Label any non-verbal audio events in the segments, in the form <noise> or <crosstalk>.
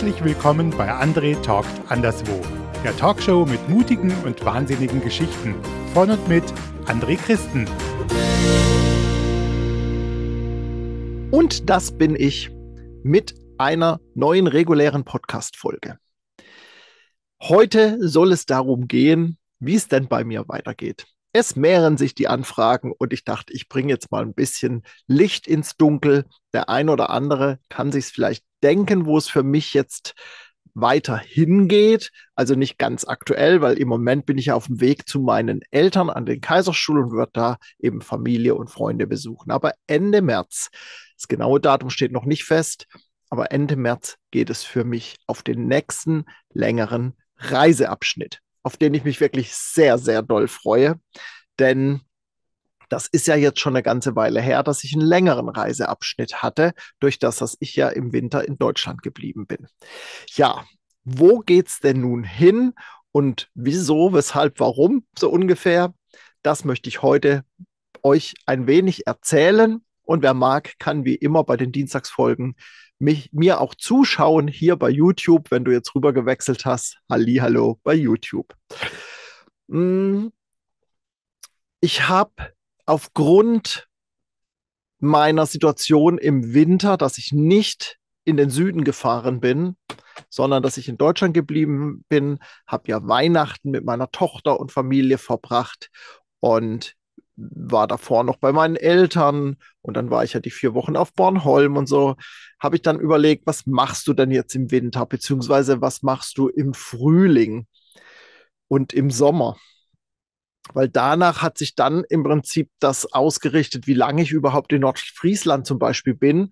herzlich willkommen bei André Talkt Anderswo, der Talkshow mit mutigen und wahnsinnigen Geschichten. Von und mit André Christen. Und das bin ich mit einer neuen regulären Podcast-Folge. Heute soll es darum gehen, wie es denn bei mir weitergeht. Es mehren sich die Anfragen und ich dachte, ich bringe jetzt mal ein bisschen Licht ins Dunkel. Der ein oder andere kann sich vielleicht denken, wo es für mich jetzt weiter hingeht. Also nicht ganz aktuell, weil im Moment bin ich auf dem Weg zu meinen Eltern an den Kaiserschulen und wird da eben Familie und Freunde besuchen. Aber Ende März, das genaue Datum steht noch nicht fest, aber Ende März geht es für mich auf den nächsten längeren Reiseabschnitt auf den ich mich wirklich sehr, sehr doll freue. Denn das ist ja jetzt schon eine ganze Weile her, dass ich einen längeren Reiseabschnitt hatte, durch das, dass ich ja im Winter in Deutschland geblieben bin. Ja, wo geht's denn nun hin und wieso, weshalb, warum so ungefähr? Das möchte ich heute euch ein wenig erzählen. Und wer mag, kann wie immer bei den Dienstagsfolgen mich, mir auch zuschauen hier bei YouTube, wenn du jetzt rüber gewechselt hast. Hallo bei YouTube. Mm. Ich habe aufgrund meiner Situation im Winter, dass ich nicht in den Süden gefahren bin, sondern dass ich in Deutschland geblieben bin, habe ja Weihnachten mit meiner Tochter und Familie verbracht und war davor noch bei meinen Eltern und dann war ich ja die vier Wochen auf Bornholm und so, habe ich dann überlegt, was machst du denn jetzt im Winter, beziehungsweise was machst du im Frühling und im Sommer? Weil danach hat sich dann im Prinzip das ausgerichtet, wie lange ich überhaupt in Nordfriesland zum Beispiel bin.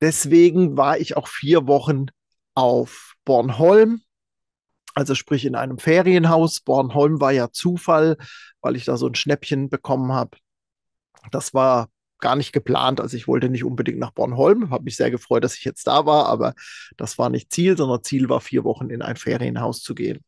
Deswegen war ich auch vier Wochen auf Bornholm also sprich in einem Ferienhaus. Bornholm war ja Zufall, weil ich da so ein Schnäppchen bekommen habe. Das war gar nicht geplant. Also ich wollte nicht unbedingt nach Bornholm. Habe mich sehr gefreut, dass ich jetzt da war, aber das war nicht Ziel, sondern Ziel war, vier Wochen in ein Ferienhaus zu gehen.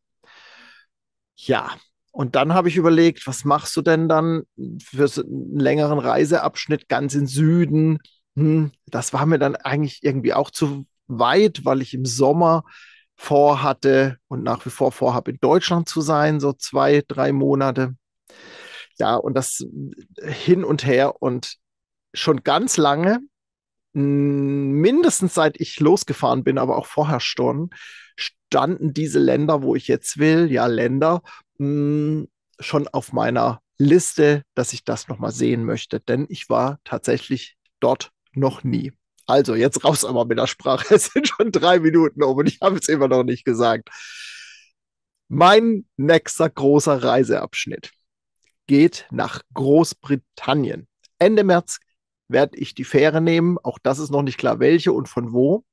Ja, und dann habe ich überlegt, was machst du denn dann für so einen längeren Reiseabschnitt ganz in Süden? Hm, das war mir dann eigentlich irgendwie auch zu weit, weil ich im Sommer vorhatte und nach wie vor vorhabe, in Deutschland zu sein, so zwei, drei Monate. Ja, und das äh, hin und her und schon ganz lange, mindestens seit ich losgefahren bin, aber auch vorher schon, standen diese Länder, wo ich jetzt will, ja, Länder, schon auf meiner Liste, dass ich das nochmal sehen möchte, denn ich war tatsächlich dort noch nie. Also, jetzt raus aber mit der Sprache. <laughs> Es sind schon drei Minuten um und ich habe es immer noch nicht gesagt. Mein nächster großer Reiseabschnitt geht nach Großbritannien. Ende März werde ich die Fähre nehmen. Auch das ist noch nicht klar, welche und von wo.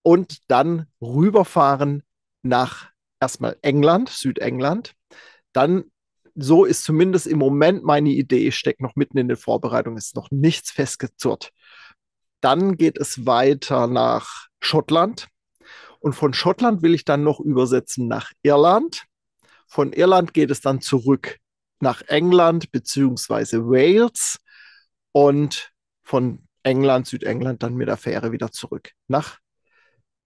Und dann rüberfahren nach erstmal England, Südengland. Dann, so ist zumindest im Moment meine Idee, steckt noch mitten in den Vorbereitungen, ist noch nichts festgezurrt. Dann geht es weiter nach Schottland. Und von Schottland will ich dann noch übersetzen nach Irland. Von Irland geht es dann zurück nach England bzw. Wales und von England, Südengland dann mit der Fähre wieder zurück nach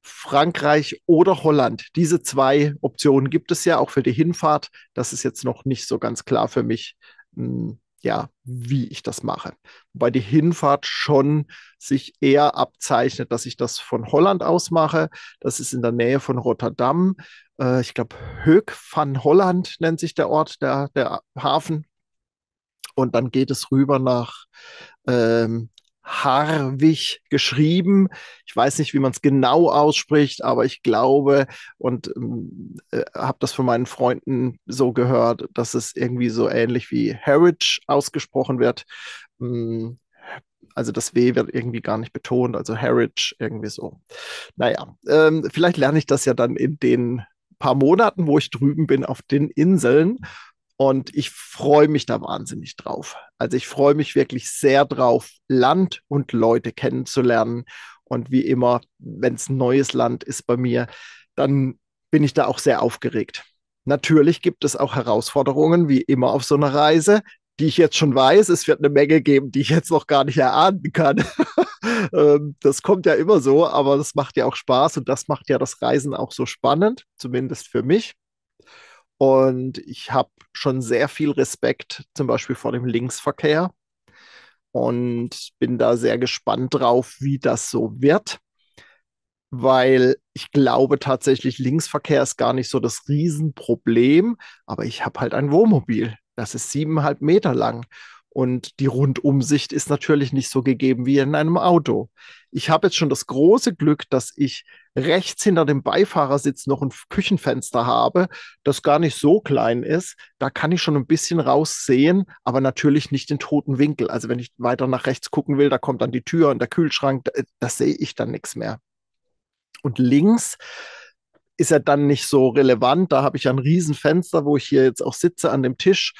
Frankreich oder Holland. Diese zwei Optionen gibt es ja auch für die Hinfahrt. Das ist jetzt noch nicht so ganz klar für mich, hm, ja, wie ich das mache. Wobei die Hinfahrt schon sich eher abzeichnet, dass ich das von Holland aus mache. Das ist in der Nähe von Rotterdam. Äh, ich glaube, Höck van Holland nennt sich der Ort, der, der Hafen. Und dann geht es rüber nach ähm, Harwig geschrieben. Ich weiß nicht, wie man es genau ausspricht, aber ich glaube und äh, habe das von meinen Freunden so gehört, dass es irgendwie so ähnlich wie Harwich ausgesprochen wird. Hm, also das W wird irgendwie gar nicht betont, also Harwich irgendwie so. Naja, ähm, vielleicht lerne ich das ja dann in den paar Monaten, wo ich drüben bin auf den Inseln. Und ich freue mich da wahnsinnig drauf. Also ich freue mich wirklich sehr drauf, Land und Leute kennenzulernen. Und wie immer, wenn es ein neues Land ist bei mir, dann bin ich da auch sehr aufgeregt. Natürlich gibt es auch Herausforderungen, wie immer auf so einer Reise, die ich jetzt schon weiß. Es wird eine Menge geben, die ich jetzt noch gar nicht erahnen kann. <laughs> Ähm, das kommt ja immer so, aber das macht ja auch Spaß und das macht ja das Reisen auch so spannend, zumindest für mich. Und ich habe schon sehr viel Respekt zum Beispiel vor dem Linksverkehr und bin da sehr gespannt drauf, wie das so wird, weil ich glaube tatsächlich, Linksverkehr ist gar nicht so das Riesenproblem, aber ich habe halt ein Wohnmobil, das ist siebeneinhalb Meter lang und die Rundumsicht ist natürlich nicht so gegeben wie in einem Auto. Ich habe jetzt schon das große Glück, dass ich rechts hinter dem Beifahrersitz noch ein Küchenfenster habe, das gar nicht so klein ist. Da kann ich schon ein bisschen raussehen, aber natürlich nicht den toten Winkel. Also wenn ich weiter nach rechts gucken will, da kommt dann die Tür und der Kühlschrank, da, das sehe ich dann nichts mehr. Und links ist ja dann nicht so relevant. Da habe ich ein Riesenfenster, wo ich hier jetzt auch sitze an dem Tisch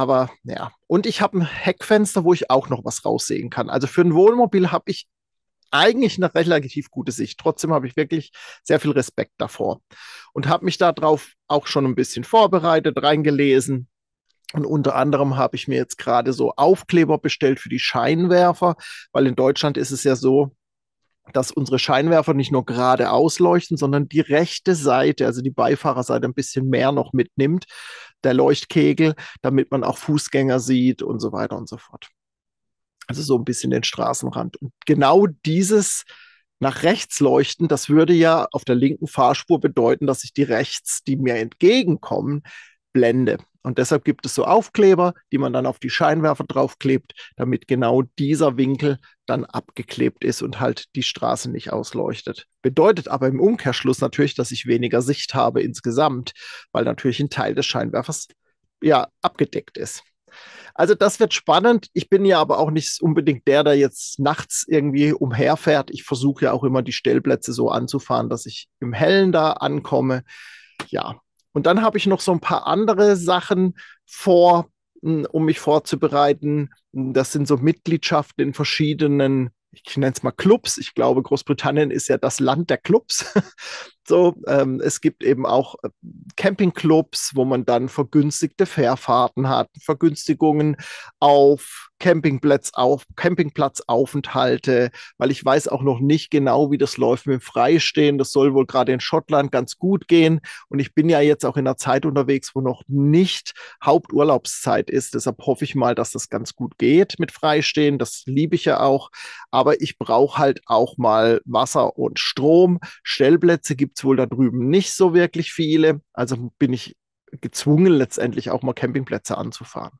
aber ja, und ich habe ein Heckfenster, wo ich auch noch was raussehen kann. Also für ein Wohnmobil habe ich eigentlich eine relativ gute Sicht. Trotzdem habe ich wirklich sehr viel Respekt davor und habe mich darauf auch schon ein bisschen vorbereitet, reingelesen. Und unter anderem habe ich mir jetzt gerade so Aufkleber bestellt für die Scheinwerfer, weil in Deutschland ist es ja so, dass unsere Scheinwerfer nicht nur gerade ausleuchten, sondern die rechte Seite, also die Beifahrerseite, ein bisschen mehr noch mitnimmt, der Leuchtkegel, damit man auch Fußgänger sieht und so weiter und so fort. Also so ein bisschen den Straßenrand. Und genau dieses nach rechts leuchten, das würde ja auf der linken Fahrspur bedeuten, dass ich die rechts, die mir entgegenkommen, blende. Und deshalb gibt es so Aufkleber, die man dann auf die Scheinwerfer draufklebt, damit genau dieser Winkel dann abgeklebt ist und halt die Straße nicht ausleuchtet. Bedeutet aber im Umkehrschluss natürlich, dass ich weniger Sicht habe insgesamt, weil natürlich ein Teil des Scheinwerfers ja abgedeckt ist. Also das wird spannend. Ich bin ja aber auch nicht unbedingt der, der jetzt nachts irgendwie umherfährt. Ich versuche ja auch immer die Stellplätze so anzufahren, dass ich im Hellen da ankomme. Ja, und dann habe ich noch so ein paar andere Sachen vor, hm, um mich vorzubereiten. Hm, das sind so Mitgliedschaften in verschiedenen, ich nenne es mal Clubs. Ich glaube, Großbritannien ist ja das Land der Clubs. <laughs> So, ähm, es gibt eben auch äh, Campingclubs, wo man dann vergünstigte Fährfahrten hat, Vergünstigungen auf Campingplatz auf Campingplatzaufenthalte, weil ich weiß auch noch nicht genau, wie das läuft mit dem Freistehen. Das soll wohl gerade in Schottland ganz gut gehen. Und ich bin ja jetzt auch in einer Zeit unterwegs, wo noch nicht Haupturlaubszeit ist. Deshalb hoffe ich mal, dass das ganz gut geht mit Freistehen. Das liebe ich ja auch. Aber ich brauche halt auch mal Wasser und Strom. Stellplätze gibt es wohl da drüben nicht so wirklich viele. Also bin ich gezwungen, letztendlich auch mal Campingplätze anzufahren.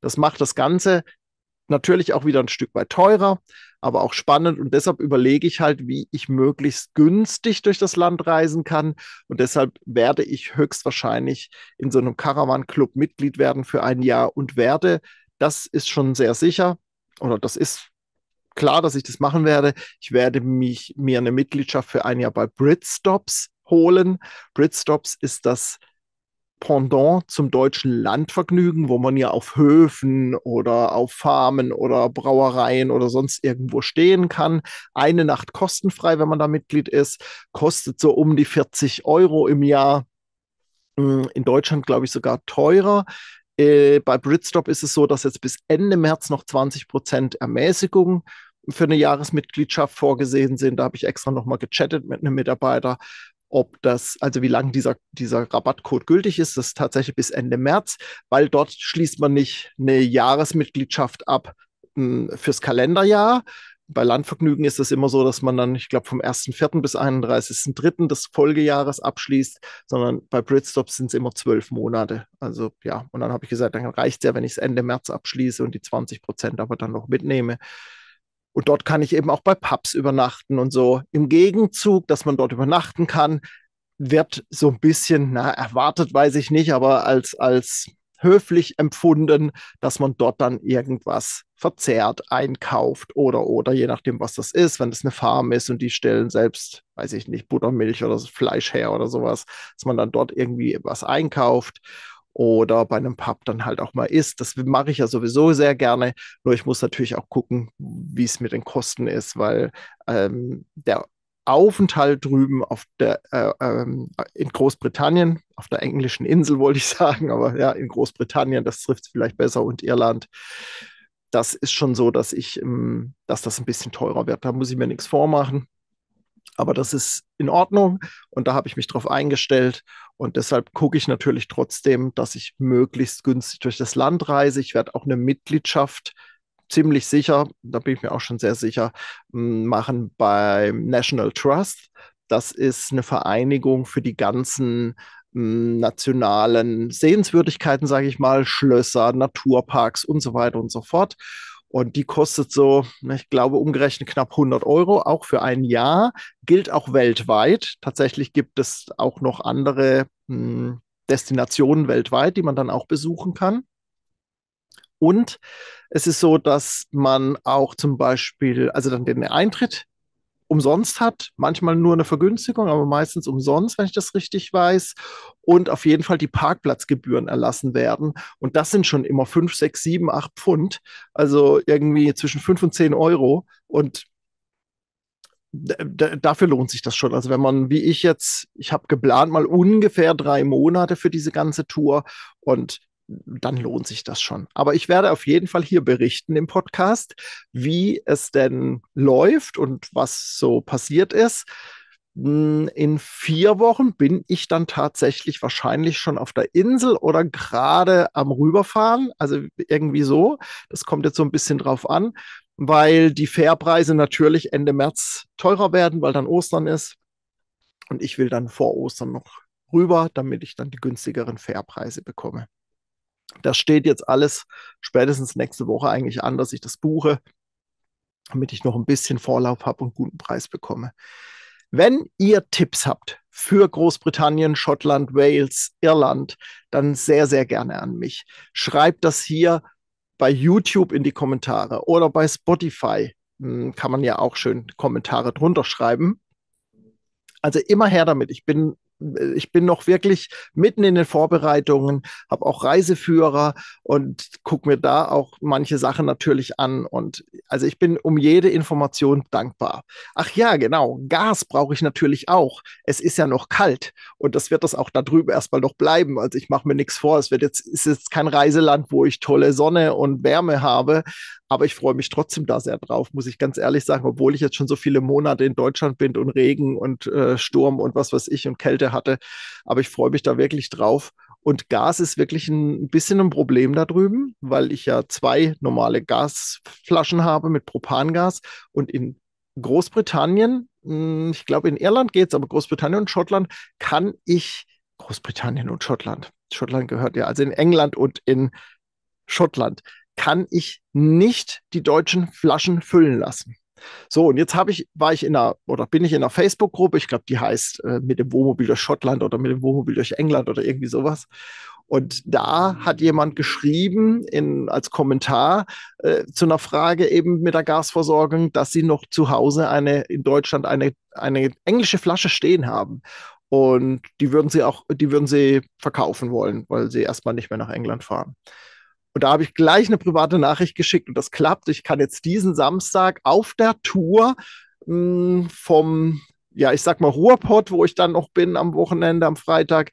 Das macht das Ganze natürlich auch wieder ein Stück weit teurer, aber auch spannend. Und deshalb überlege ich halt, wie ich möglichst günstig durch das Land reisen kann. Und deshalb werde ich höchstwahrscheinlich in so einem Caravan-Club Mitglied werden für ein Jahr und werde, das ist schon sehr sicher, oder das ist klar, dass ich das machen werde. Ich werde mich, mir eine Mitgliedschaft für ein Jahr bei Britstops holen. Britstops ist das Pendant zum deutschen Landvergnügen, wo man ja auf Höfen oder auf Farmen oder Brauereien oder sonst irgendwo stehen kann. Eine Nacht kostenfrei, wenn man da Mitglied ist, kostet so um die 40 Euro im Jahr. Hm, in Deutschland, glaube ich, sogar teurer. Äh, bei Britstop ist es so, dass jetzt bis Ende März noch 20 Prozent Ermäßigung für eine Jahresmitgliedschaft vorgesehen sind. Da habe ich extra nochmal gechattet mit einem Mitarbeiter, ob das, also wie lange dieser, dieser Rabattcode gültig ist. Das ist tatsächlich bis Ende März, weil dort schließt man nicht eine Jahresmitgliedschaft ab mh, hm, fürs Kalenderjahr, bei Landvergnügen ist es immer so, dass man dann, ich glaube, vom 1.4. bis 31.3. des Folgejahres abschließt, sondern bei Britstop sind es immer zwölf Monate. Also ja, und dann habe ich gesagt, dann reicht es ja, wenn ich es Ende März abschließe und die 20 Prozent aber dann noch mitnehme. Und dort kann ich eben auch bei Pubs übernachten und so. Im Gegenzug, dass man dort übernachten kann, wird so ein bisschen, na, erwartet weiß ich nicht, aber als, als höflich empfunden, dass man dort dann irgendwas verzehrt, einkauft oder oder je nachdem, was das ist, wenn das eine Farm ist und die stellen selbst, weiß ich nicht, Buttermilch oder Fleisch her oder sowas, dass man dann dort irgendwie was einkauft oder bei einem Pub dann halt auch mal isst. Das mache ich ja sowieso sehr gerne. Nur ich muss natürlich auch gucken, wie es mit den Kosten ist, weil ähm, der Aufenthalt drüben auf der, äh, ähm, in Großbritannien, auf der englischen Insel <laughs> wollte ich sagen, aber ja, in Großbritannien, das trifft es vielleicht besser, und Irland. Das ist schon so, dass ich, ähm, dass das ein bisschen teurer wird. Da muss ich mir nichts vormachen. Aber das ist in Ordnung und da habe ich mich drauf eingestellt. Und deshalb gucke ich natürlich trotzdem, dass ich möglichst günstig durch das Land reise. Ich werde auch eine Mitgliedschaft äh, ziemlich sicher, da bin ich mir auch schon sehr sicher, machen beim National Trust. Das ist eine Vereinigung für die ganzen nationalen Sehenswürdigkeiten, sage ich mal, Schlösser, Naturparks und so weiter und so fort. Und die kostet so, ich glaube, umgerechnet knapp 100 Euro, auch für ein Jahr, gilt auch weltweit. Tatsächlich gibt es auch noch andere Destinationen weltweit, die man dann auch besuchen kann. Und es ist so, dass man auch zum Beispiel, also dann den Eintritt umsonst hat, manchmal nur eine Vergünstigung, aber meistens umsonst, wenn ich das richtig weiß. Und auf jeden Fall die Parkplatzgebühren erlassen werden. Und das sind schon immer 5, 6, 7, 8 Pfund. Also irgendwie zwischen 5 und 10 Euro. Und dafür lohnt sich das schon. Also wenn man, wie ich jetzt, ich habe geplant, mal ungefähr drei Monate für diese ganze Tour und dann lohnt sich das schon. Aber ich werde auf jeden Fall hier berichten im Podcast, wie es denn läuft und was so passiert ist. Hm, in vier Wochen bin ich dann tatsächlich wahrscheinlich schon auf der Insel oder gerade am Rüberfahren. Also irgendwie so. Das kommt jetzt so ein bisschen drauf an, weil die Fährpreise natürlich Ende März teurer werden, weil dann Ostern ist. Und ich will dann vor Ostern noch rüber, damit ich dann die günstigeren Fährpreise bekomme. Das steht jetzt alles spätestens nächste Woche eigentlich an, dass ich das buche, damit ich noch ein bisschen Vorlauf habe und guten Preis bekomme. Wenn ihr Tipps habt für Großbritannien, Schottland, Wales, Irland, dann sehr, sehr gerne an mich. Schreibt das hier bei YouTube in die Kommentare oder bei Spotify hm, kann man ja auch schön Kommentare drunter schreiben. Also immer her damit. Ich bin ich bin noch wirklich mitten in den Vorbereitungen, habe auch Reiseführer und gucke mir da auch manche Sachen natürlich an. Und also ich bin um jede Information dankbar. Ach ja, genau, Gas brauche ich natürlich auch. Es ist ja noch kalt und das wird das auch da drüben erstmal noch bleiben. Also ich mache mir nichts vor. Es wird jetzt, ist jetzt kein Reiseland, wo ich tolle Sonne und Wärme habe. Aber ich freue mich trotzdem da sehr drauf, muss ich ganz ehrlich sagen, obwohl ich jetzt schon so viele Monate in Deutschland bin und Regen und äh, Sturm und was weiß ich und Kälte hatte. Aber ich freue mich da wirklich drauf. Und Gas ist wirklich ein bisschen ein Problem da drüben, weil ich ja zwei normale Gasflaschen habe mit Propangas. Und in Großbritannien, hm, ich glaube in Irland geht es, aber Großbritannien und Schottland kann ich, Großbritannien und Schottland, Schottland gehört ja, also in England und in Schottland, kann ich nicht die deutschen Flaschen füllen lassen. So, und jetzt habe ich, war ich in einer, oder bin ich in einer Facebook-Gruppe, ich glaube, die heißt äh, mit dem Wohnmobil durch Schottland oder mit dem Wohnmobil durch England oder irgendwie sowas. Und da hat jemand geschrieben in, als Kommentar äh, zu einer Frage eben mit der Gasversorgung, dass sie noch zu Hause eine, in Deutschland eine, eine englische Flasche stehen haben. Und die würden sie auch, die würden sie verkaufen wollen, weil sie erstmal nicht mehr nach England fahren. Und da habe ich gleich eine private Nachricht geschickt und das klappt. Ich kann jetzt diesen Samstag auf der Tour mh, hm, vom, ja, ich sag mal Ruhrpott, wo ich dann noch bin am Wochenende, am Freitag,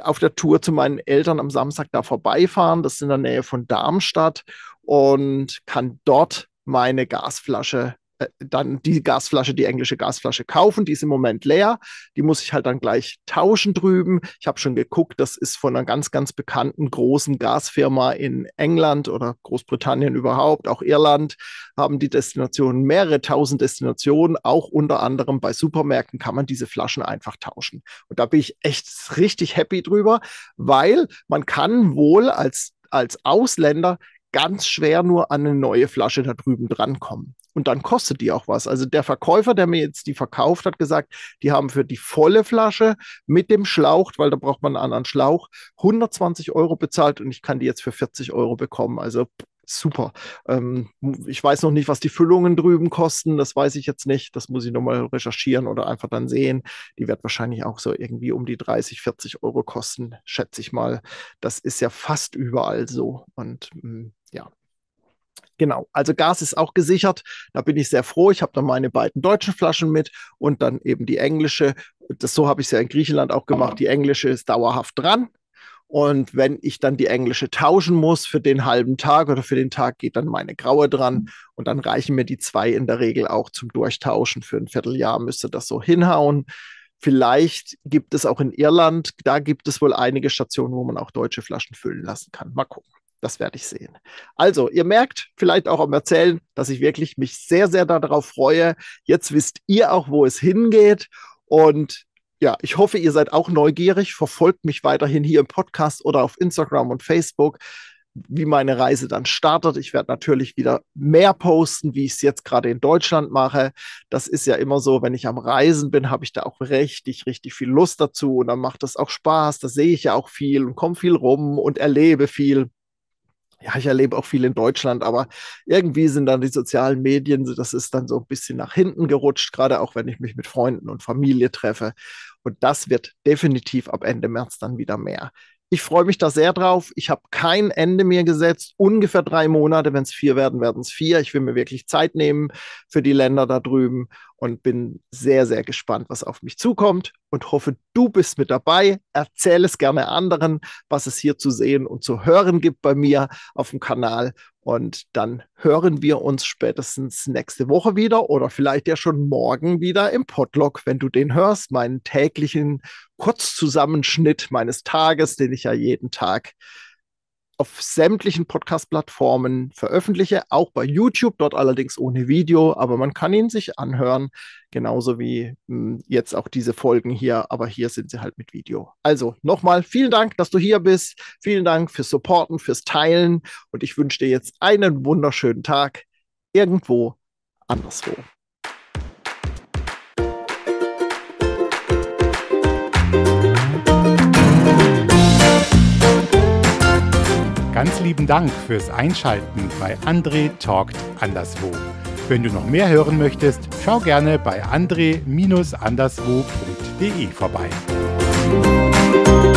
auf der Tour zu meinen Eltern am Samstag da vorbeifahren. Das ist in der Nähe von Darmstadt und kann dort meine Gasflasche äh, dann die Gasflasche, die englische Gasflasche kaufen. Die ist im Moment leer. Die muss ich halt dann gleich tauschen drüben. Ich habe schon geguckt, das ist von einer ganz, ganz bekannten großen Gasfirma in England oder Großbritannien überhaupt, auch Irland, haben die Destinationen mehrere tausend Destinationen. Auch unter anderem bei Supermärkten kann man diese Flaschen einfach tauschen. Und da bin ich echt richtig happy drüber, weil man kann wohl als als Ausländer ganz schwer nur an eine neue Flasche da drüben drankommen und dann kostet die auch was. Also der Verkäufer, der mir jetzt die verkauft, hat gesagt, die haben für die volle Flasche mit dem Schlauch, weil da braucht man einen anderen Schlauch, 120 Euro bezahlt und ich kann die jetzt für 40 Euro bekommen. Also super. Ähm, ich weiß noch nicht, was die Füllungen drüben kosten. Das weiß ich jetzt nicht. Das muss ich nochmal recherchieren oder einfach dann sehen. Die wird wahrscheinlich auch so irgendwie um die 30, 40 Euro kosten, schätze ich mal. Das ist ja fast überall so. Und mh, mm, ja. Genau, also Gas ist auch gesichert. Da bin ich sehr froh. Ich habe dann meine beiden deutschen Flaschen mit und dann eben die englische. Das, so habe ich es ja in Griechenland auch gemacht. Die englische ist dauerhaft dran. Und wenn ich dann die englische tauschen muss für den halben Tag oder für den Tag, geht dann meine graue dran. Und dann reichen mir die zwei in der Regel auch zum Durchtauschen. Für ein Vierteljahr müsste das so hinhauen. Vielleicht gibt es auch in Irland, da gibt es wohl einige Stationen, wo man auch deutsche Flaschen füllen lassen kann. Mal gucken. Das werde ich sehen. Also, ihr merkt vielleicht auch am Erzählen, dass ich wirklich mich sehr, sehr darauf freue. Jetzt wisst ihr auch, wo es hingeht. Und ja, ich hoffe, ihr seid auch neugierig. Verfolgt mich weiterhin hier im Podcast oder auf Instagram und Facebook, wie meine Reise dann startet. Ich werde natürlich wieder mehr posten, wie ich es jetzt gerade in Deutschland mache. Das ist ja immer so, wenn ich am Reisen bin, habe ich da auch richtig, richtig viel Lust dazu und dann macht das auch Spaß. Da sehe ich ja auch viel und komme viel rum und erlebe viel ja, ich erlebe auch viel in Deutschland, aber irgendwie sind dann die sozialen Medien, das ist dann so ein bisschen nach hinten gerutscht, gerade auch wenn ich mich mit Freunden und Familie treffe. Und das wird definitiv ab Ende März dann wieder mehr. Ich freue mich da sehr drauf. Ich habe kein Ende mir gesetzt. Ungefähr drei Monate, wenn es vier werden, werden es vier. Ich will mir wirklich Zeit nehmen für die Länder da drüben und bin sehr, sehr gespannt, was auf mich zukommt und hoffe, du bist mit dabei. Erzähl es gerne anderen, was es hier zu sehen und zu hören gibt bei mir auf dem Kanal. Und dann hören wir uns spätestens nächste Woche wieder oder vielleicht ja schon morgen wieder im Podlog, wenn du den hörst, meinen täglichen Kurzzusammenschnitt meines Tages, den ich ja jeden Tag auf sämtlichen Podcast-Plattformen veröffentliche, auch bei YouTube, dort allerdings ohne Video, aber man kann ihn sich anhören, genauso wie mh, hm, jetzt auch diese Folgen hier, aber hier sind sie halt mit Video. Also nochmal vielen Dank, dass du hier bist, vielen Dank fürs Supporten, fürs Teilen und ich wünsche dir jetzt einen wunderschönen Tag irgendwo anderswo. lieben Dank fürs Einschalten bei André Talkt Anderswo. Wenn du noch mehr hören möchtest, schau gerne bei andre-anderswo.de vorbei.